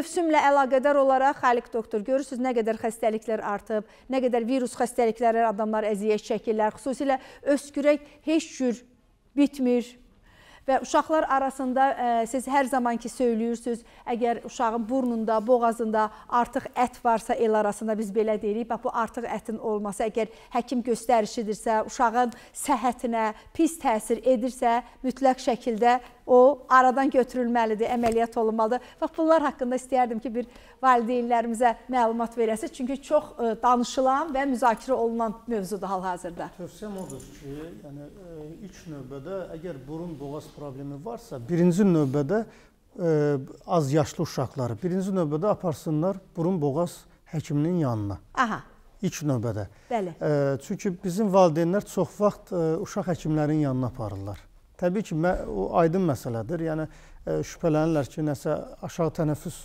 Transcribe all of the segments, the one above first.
mövsümlə əlaqədar olaraq, xəliq doktor, görürsünüz nə qədər xəstəliklər artıb, nə qədər virus xəstəlikləri adamlar əziyyət çəkirlər, xüsusilə öskürək heç cür bitmir, və uşaqlar arasında ə, e, siz hər zamanki söyləyirsiz, əgər uşağın burnunda, boğazında artıq ət varsa el arasında biz belə deyirik, bax bu artıq ətin olması, əgər həkim göstərişidirsə, uşağın səhhətinə pis təsir edirsə, mütləq şəkildə o aradan götürülməlidir, əməliyyat olunmalıdır. Bax bunlar haqqında istəyərdim ki, bir valideynlərimizə məlumat verəsiniz. Çünki çox e, danışılan və müzakirə olunan mövzudur hal-hazırda. Tövsiyəm odur ki, yəni ilk e, növbədə əgər burun-boğaz problemi varsa, birinci növbədə ə, e, az yaşlı uşaqları birinci növbədə aparsınlar burun-boğaz həkiminin yanına. Aha ilk növbədə. Bəli. Çünki bizim valideynlər çox vaxt uşaq həkimlərinin yanına aparırlar. Təbii ki, o aydın məsələdir. Yəni e, şübhələnirlər ki, nəsə aşağı tənəffüs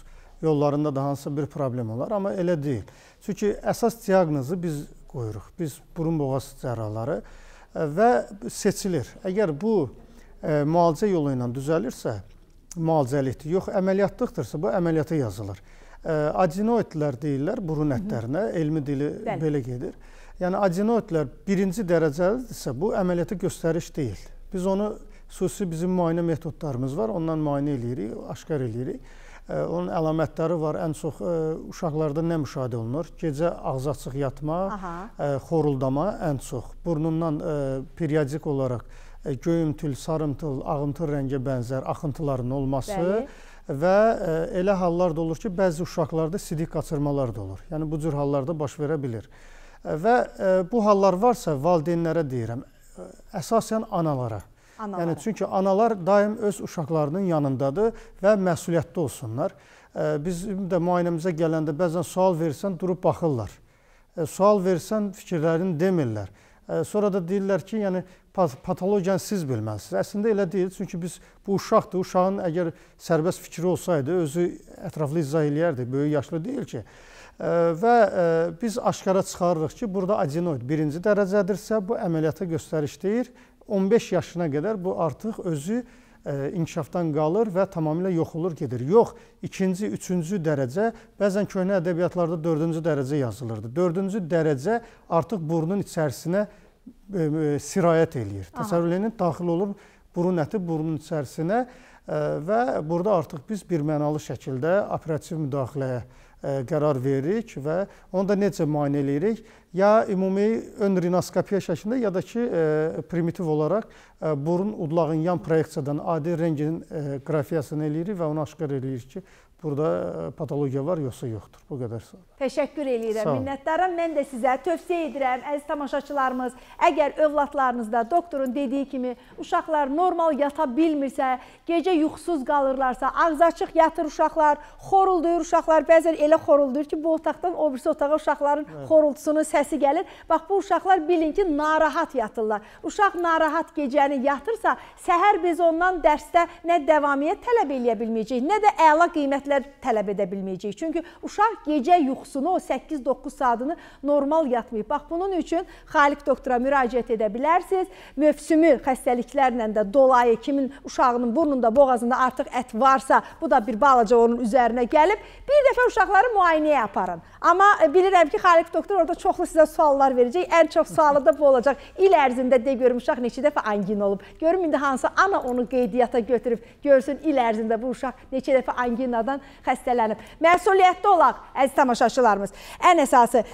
yollarında da hansısa bir problem olar, amma elə deyil. Çünki əsas diaqnozu biz qoyuruq. Biz burun boğaz cərraları e, və seçilir. Əgər bu ə, e, müalicə yolu ilə düzəlirsə, müalicəlikdir. Yox, əməliyyatlıqdırsa, bu əməliyyata yazılır. Adenoidlər deyirlər burun ətlərinə, elmi dili Bəli. belə gedir. Yəni adenoidlər birinci dərəcəlidirsə, bu əməliyyata göstəriş deyil. Biz onu xüsusi bizim müayinə metodlarımız var. Ondan müayinə eləyirik, aşkar eləyirik. Onun əlamətləri var. Ən çox e, uşaqlarda nə müşahidə olunur? Gecə ağzı açıq yatma, Aha. E, xoruldama ən çox. Burnundan e, periodik olaraq göyümtül, sarımtıl, ağımtıl rəngə bənzər axıntıların olması Bəli. və elə hallar da olur ki, bəzi uşaqlarda sidik qaçırmalar da olur. Yəni bu cür hallarda baş verə bilir. Və bu hallar varsa valideynlərə deyirəm, əsasən analara. Analara. Yəni çünki analar daim öz uşaqlarının yanındadır və məsuliyyətli olsunlar. Bizim də müayinəmizə gələndə bəzən sual versən durub baxırlar. Sual versən fikirlərini demirlər. Sonra da deyirlər ki, yəni patologiyanı siz bilməlisiniz. Əslində elə deyil, çünki biz bu uşaqdır. Uşağın əgər sərbəst fikri olsaydı, özü ətraflı izah eləyərdi. Böyük yaşlı deyil ki. Və biz aşkara çıxarırıq ki, burada adenoid birinci dərəcədirsə, bu əməliyyata göstəriş deyir. 15 yaşına qədər bu artıq özü inkişafdan qalır və tamamilə yox olur gedir. Yox, ikinci, üçüncü dərəcə, bəzən köhnə ədəbiyyatlarda dördüncü dərəcə yazılırdı. Dördüncü dərəcə artıq burnun içərisinə yazılır sirayət eləyir. Təsəvvürlərin daxil olur burun əti burunun içərisinə və burada artıq biz birmənalı şəkildə operativ müdaxiləyə qərar veririk və onu da necə müayinə eləyirik? Ya ümumi ön rinoskopiya şəklində, ya da ki, primitiv olaraq burun udlağın yan proyeksiyadan adi rengin qrafiyasını eləyirik və onu aşkar eləyirik ki, burada patologiya var, yoxsa yoxdur. Bu qədər sonra. Təşəkkür eləyirəm, minnətdaram. Mən də sizə tövsiyə edirəm, əziz tamaşaçılarımız, əgər övladlarınızda doktorun dediyi kimi uşaqlar normal yata bilmirsə, gecə yuxusuz qalırlarsa, ağız açıq yatır uşaqlar, xorulduyur uşaqlar, bəzən elə xorulduyur ki, bu otaqdan o birisi otağa uşaqların Hı. xorultusunun səsi gəlir. Bax, bu uşaqlar bilin ki, narahat yatırlar. Uşaq narahat gecəni yatırsa, səhər biz ondan dərsdə nə davamiyyət tələb eləyə bilməyəcəyik, nə də əla qiymətlər tələb edə bilməyəcəyik. Çünki uşaq gecə yuxusuz yuxusunu, o 8-9 saatını normal yatmayıb. Bax, bunun üçün xaliq doktora müraciət edə bilərsiniz. Mövsümü xəstəliklərlə də dolayı kimin uşağının burnunda, boğazında artıq ət varsa, bu da bir balaca onun üzərinə gəlib. Bir dəfə uşaqları müayinəyə aparın. Amma e, bilirəm ki, xaliq doktor orada çoxlu sizə suallar verəcək. Ən çox sualı da bu olacaq. İl ərzində de görüm uşaq neçə dəfə angin olub. Görüm indi hansı ana onu qeydiyyata götürüb, görsün il ərzində bu uşaq neçə dəfə anginadan xəstələnib. Məsuliyyətli olaq, əziz tamaşaçılar. aşılarımız. En esası.